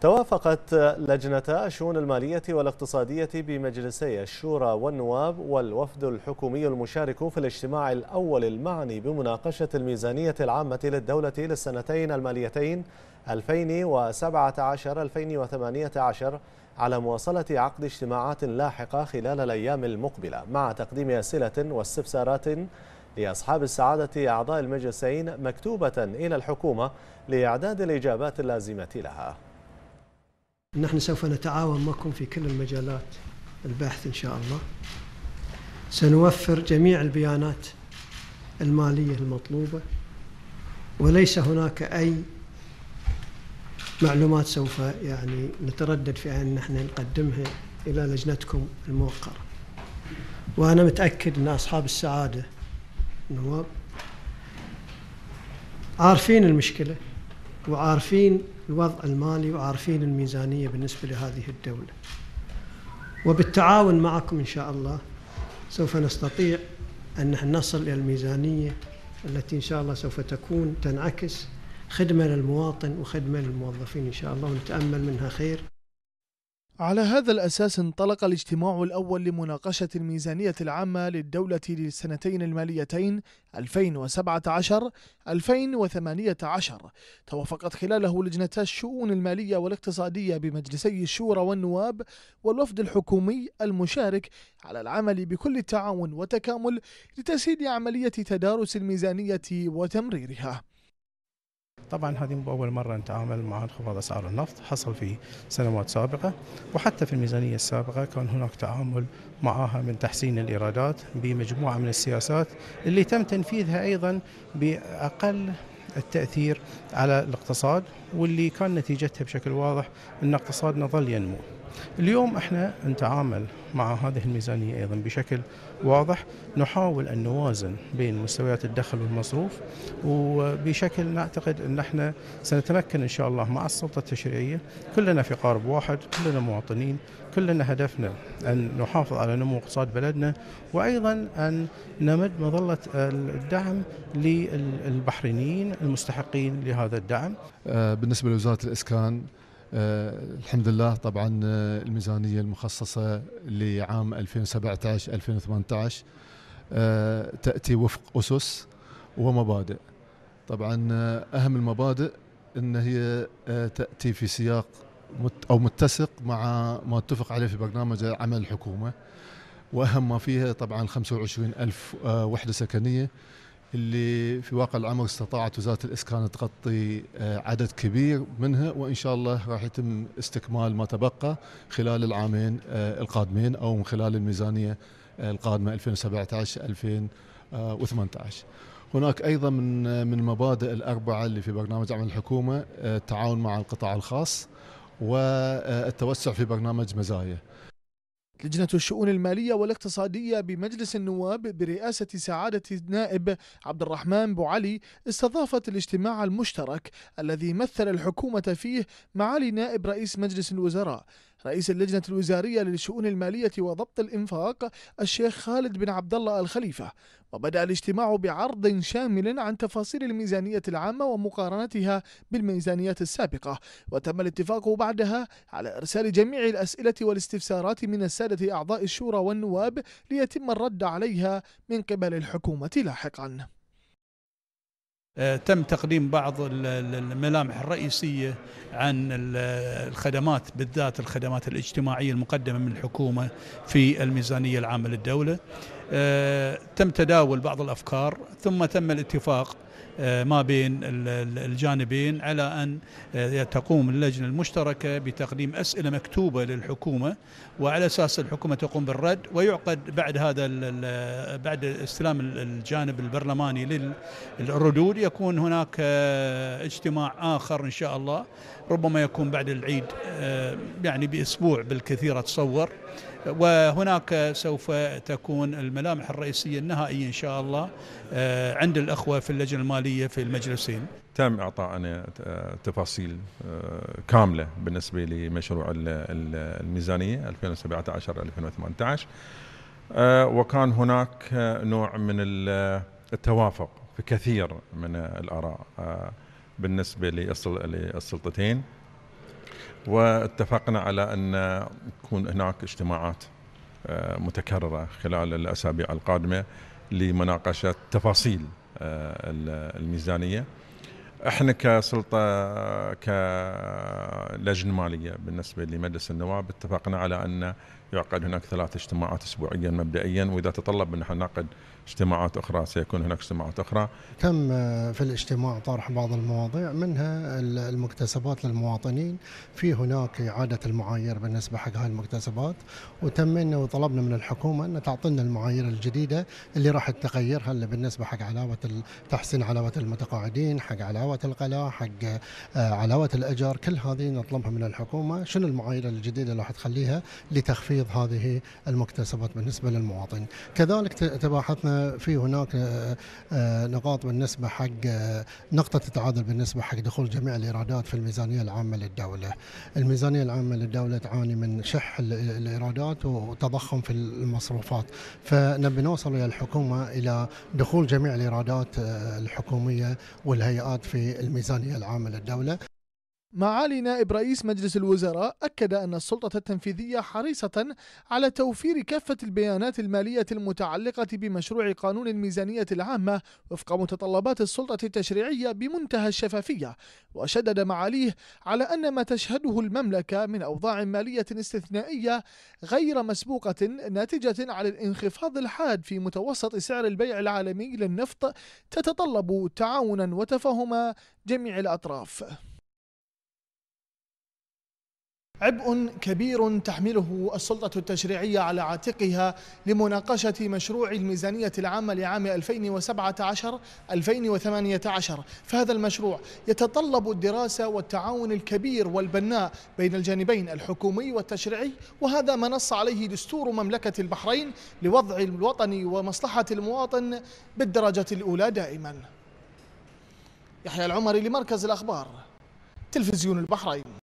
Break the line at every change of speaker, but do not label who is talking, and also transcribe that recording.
توافقت لجنتا الشؤون المالية والاقتصادية بمجلسي الشورى والنواب والوفد الحكومي المشارك في الاجتماع الأول المعني بمناقشة الميزانية العامة للدولة للسنتين الماليتين 2017-2018 على مواصلة عقد اجتماعات لاحقة خلال الأيام المقبلة مع تقديم أسئلة واستفسارات لأصحاب السعادة أعضاء المجلسين مكتوبة إلى الحكومة لإعداد الإجابات اللازمة لها
نحن سوف نتعاون معكم في كل المجالات البحث إن شاء الله سنوفر جميع البيانات المالية المطلوبة وليس هناك أي معلومات سوف يعني نتردد في أن نحن نقدمها إلى لجنتكم الموقرة وأنا متأكد أن أصحاب السعادة النواب عارفين المشكلة وعارفين الوضع المالي وعارفين الميزانية بالنسبة لهذه الدولة وبالتعاون معكم إن شاء الله سوف نستطيع أن نصل إلى الميزانية التي إن شاء الله سوف تكون تنعكس خدمة للمواطن وخدمة للموظفين إن شاء الله ونتأمل منها خير على هذا الأساس انطلق الاجتماع الأول لمناقشة
الميزانية العامة للدولة للسنتين الماليتين 2017-2018 توافقت خلاله لجنتا الشؤون المالية والاقتصادية بمجلسي الشورى والنواب والوفد الحكومي المشارك على العمل بكل التعاون وتكامل لتسهيل عملية تدارس الميزانية وتمريرها
طبعا هذه مو اول مره نتعامل مع انخفاض اسعار النفط حصل في سنوات سابقه وحتى في الميزانيه السابقه كان هناك تعامل معها من تحسين الايرادات بمجموعه من السياسات اللي تم تنفيذها ايضا باقل التاثير على الاقتصاد واللي كان نتيجتها بشكل واضح ان اقتصادنا ظل ينمو اليوم احنا نتعامل مع هذه الميزانية أيضا بشكل واضح نحاول أن نوازن بين مستويات الدخل والمصروف وبشكل نعتقد أن احنا سنتمكن إن شاء الله مع السلطة التشريعية كلنا في قارب واحد كلنا مواطنين كلنا هدفنا أن نحافظ على نمو اقتصاد بلدنا وأيضا أن نمد مظلة الدعم للبحرينيين المستحقين لهذا الدعم آه،
بالنسبة لوزارة الإسكان آه، الحمد لله طبعا آه، الميزانية المخصصة لعام 2017-2018 آه، تأتي وفق أسس ومبادئ طبعا أهم المبادئ أن هي تأتي في سياق أو متسق مع ما اتفق عليه في برنامج عمل الحكومة وأهم ما فيها طبعا 25 ألف وحدة سكنية اللي في واقع العمل استطاعت وزاره الاسكان تغطي آه، عدد كبير منها وان شاء الله راح يتم استكمال ما تبقى خلال العامين آه، القادمين او من خلال الميزانيه آه، القادمه 2017 2018. هناك ايضا من من المبادئ الاربعه اللي في برنامج عمل الحكومه التعاون مع القطاع الخاص والتوسع في برنامج مزايا.
لجنة الشؤون المالية والاقتصادية بمجلس النواب برئاسة سعادة النائب عبد الرحمن بوعلي استضافت الاجتماع المشترك الذي مثل الحكومة فيه معالي نائب رئيس مجلس الوزراء رئيس اللجنة الوزارية للشؤون المالية وضبط الإنفاق الشيخ خالد بن عبد الله الخليفة وبدأ الاجتماع بعرض شامل عن تفاصيل الميزانية العامة ومقارنتها بالميزانيات السابقة وتم الاتفاق بعدها على إرسال جميع الأسئلة والاستفسارات من السادة أعضاء الشورى والنواب ليتم الرد عليها من قبل الحكومة لاحقاً
آه، تم تقديم بعض الملامح الرئيسية عن الخدمات بالذات الخدمات الاجتماعية المقدمة من الحكومة في الميزانية العامة للدولة آه، تم تداول بعض الافكار ثم تم الاتفاق آه، ما بين الجانبين على ان آه، تقوم اللجنه المشتركه بتقديم اسئله مكتوبه للحكومه وعلى اساس الحكومه تقوم بالرد ويعقد بعد هذا بعد استلام الجانب البرلماني للردود يكون هناك اجتماع اخر ان شاء الله ربما يكون بعد العيد آه، يعني باسبوع بالكثير اتصور وهناك سوف تكون الملامح الرئيسيه النهائيه ان شاء الله آه، عند الاخوه في اللجنه
الماليه في المجلسين. تم اعطائنا آه، تفاصيل كامله بالنسبه لمشروع الميزانيه 2017 2018 وكان هناك نوع من التوافق في كثير من الاراء بالنسبة للسلطتين واتفقنا على أن تكون هناك اجتماعات آه، متكررة خلال الأسابيع القادمة لمناقشة تفاصيل آه، الميزانية احنا كسلطة لجنه ماليه بالنسبه لمجلس النواب اتفقنا على ان يعقد هناك ثلاث اجتماعات اسبوعيا مبدئيا واذا تطلب ان احنا نعقد اجتماعات اخرى سيكون هناك اجتماعات اخرى.
تم في الاجتماع طرح بعض المواضيع منها المكتسبات للمواطنين في هناك اعاده المعايير بالنسبه حق هاي المكتسبات وتمينا وطلبنا من الحكومه ان تعطينا المعايير الجديده اللي راح تغيرها اللي بالنسبه حق علاوه تحسين علاوه المتقاعدين، حق علاوه القلاع، حق آه، علاوه الاجار، كل هذه نطلب تطلبها من الحكومه شنو المعايير الجديده اللي راح تخليها لتخفيض هذه المكتسبات بالنسبه للمواطن كذلك تباحثنا في هناك آه، آه، نقاط بالنسبه حق آه، نقطه التعادل بالنسبه حق دخول جميع الايرادات في الميزانيه العامه للدوله الميزانيه العامه للدوله تعاني من شح الايرادات وتضخم في المصروفات فنبي نوصل ويا الحكومه الى دخول جميع الايرادات الحكوميه والهيئات في الميزانيه العامه للدوله معالي نائب رئيس مجلس
الوزراء أكد أن السلطة التنفيذية حريصة على توفير كافة البيانات المالية المتعلقة بمشروع قانون الميزانية العامة وفق متطلبات السلطة التشريعية بمنتهى الشفافية وشدد معاليه على أن ما تشهده المملكة من أوضاع مالية استثنائية غير مسبوقة ناتجة عن الانخفاض الحاد في متوسط سعر البيع العالمي للنفط تتطلب تعاونا وتفهم جميع الأطراف عبء كبير تحمله السلطة التشريعية على عاتقها لمناقشة مشروع الميزانية العامة لعام 2017-2018 فهذا المشروع يتطلب الدراسة والتعاون الكبير والبناء بين الجانبين الحكومي والتشريعي وهذا ما نص عليه دستور مملكة البحرين لوضع الوطن ومصلحة المواطن بالدرجة الأولى دائما
يحيى العمري لمركز الأخبار تلفزيون البحرين